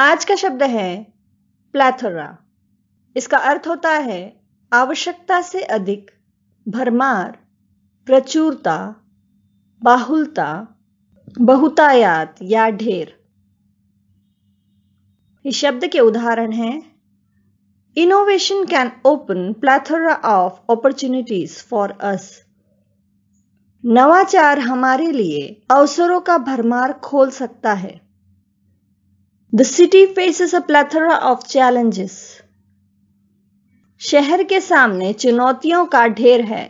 आज का शब्द है प्लेथोरा इसका अर्थ होता है आवश्यकता से अधिक भरमार प्रचुरता बाहुलता बहुतायात या ढेर इस शब्द के उदाहरण हैं innovation can open plethora of opportunities for us नवाचार हमारे लिए अवसरों का भरमार खोल सकता है the city faces a plethora of challenges शहर के सामने चुनौतियों का ढेर है